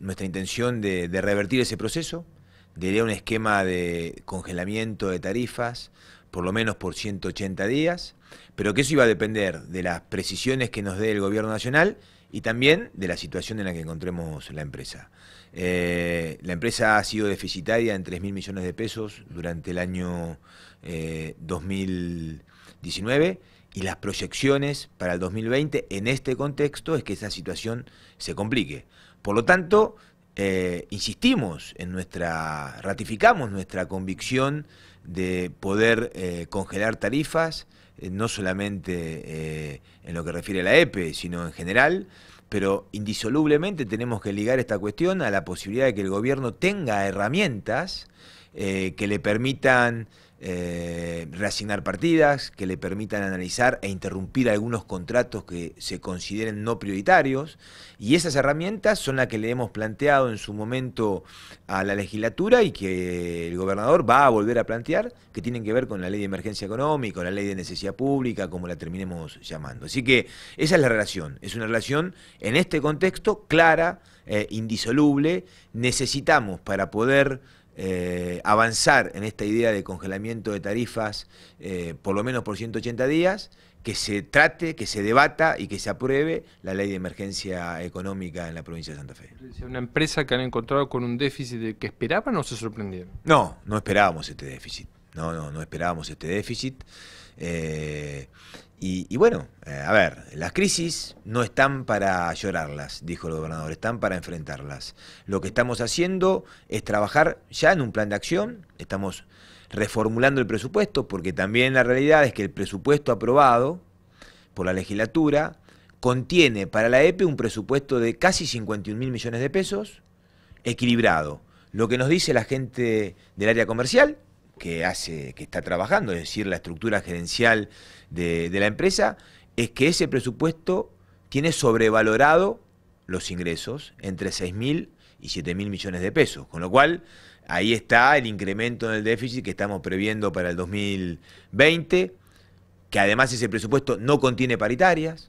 Nuestra intención de, revertir ese proceso, de ir un esquema de congelamiento de tarifas, por lo menos por 180 días, pero que eso iba a depender de las precisiones que nos dé el gobierno nacional y también de la situación en la que encontremos la empresa. Eh, la empresa ha sido deficitaria en 3.000 millones de pesos durante el año 2000. Eh, y las proyecciones para el 2020 en este contexto es que esa situación se complique. Por lo tanto, eh, insistimos en nuestra, ratificamos nuestra convicción de poder eh, congelar tarifas, eh, no solamente en lo que refiere a la EPE, sino en general, pero indisolublemente tenemos que ligar esta cuestión a la posibilidad de que el gobierno tenga herramientas eh, que le permitan eh, reasignar partidas, que le permitan analizar e interrumpir algunos contratos que se consideren no prioritarios. Y esas herramientas son las que le hemos planteado en su momento a la legislatura y que el gobernador va a volver a plantear, que tienen que ver con la ley de emergencia económica, la ley de necesidad pública, como la terminemos llamando. Así que esa es la relación. Es una relación en este contexto clara, eh, indisoluble. Necesitamos para poder... Eh, avanzar en esta idea de congelamiento de tarifas eh, por lo menos por 180 días, que se trate, que se debata y que se apruebe la ley de emergencia económica en la provincia de Santa Fe. ¿Una empresa que han encontrado con un déficit que esperaban o se sorprendieron? No, no esperábamos este déficit. No, no, no esperábamos este déficit. Eh, y, bueno, eh, a ver, las crisis no están para llorarlas, dijo el gobernador, están para enfrentarlas. Lo que estamos haciendo es trabajar ya en un plan de acción, estamos reformulando el presupuesto, porque también la realidad es que el presupuesto aprobado por la legislatura contiene para la EPE e un presupuesto de casi 51 mil millones de pesos, equilibrado. Lo que nos dice la gente del área comercial, que hace, que está trabajando, es decir, la estructura gerencial de, la empresa, es que ese presupuesto tiene sobrevalorado los ingresos entre 6.000 y 7.000 millones de pesos, con lo cual ahí está el incremento en el déficit que estamos previendo para el 2020, que además ese presupuesto no contiene paritarias,